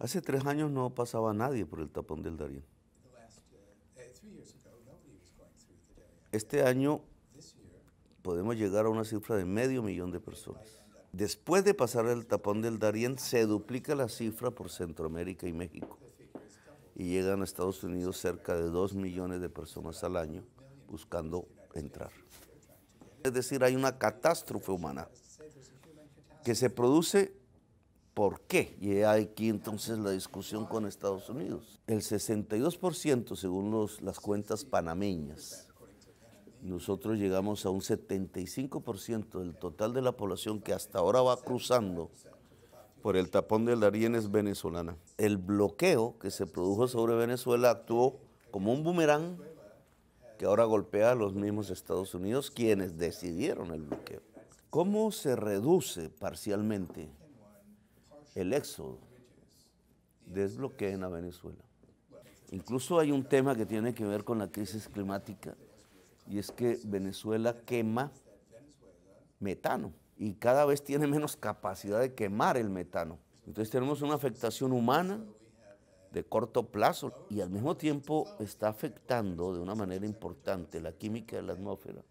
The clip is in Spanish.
Hace tres años no pasaba nadie por el tapón del Darién. Este año podemos llegar a una cifra de medio millón de personas. Después de pasar el tapón del Darién, se duplica la cifra por Centroamérica y México. Y llegan a Estados Unidos cerca de dos millones de personas al año buscando entrar. Es decir, hay una catástrofe humana que se produce ¿Por qué? Y aquí entonces la discusión con Estados Unidos. El 62%, según las cuentas panameñas, nosotros llegamos a un 75% del total de la población que hasta ahora va cruzando por el tapón de es venezolana. El bloqueo que se produjo sobre Venezuela actuó como un boomerang que ahora golpea a los mismos Estados Unidos, quienes decidieron el bloqueo. ¿Cómo se reduce parcialmente el éxodo, desbloqueen a Venezuela. Incluso hay un tema que tiene que ver con la crisis climática y es que Venezuela quema metano y cada vez tiene menos capacidad de quemar el metano. Entonces tenemos una afectación humana de corto plazo y al mismo tiempo está afectando de una manera importante la química de la atmósfera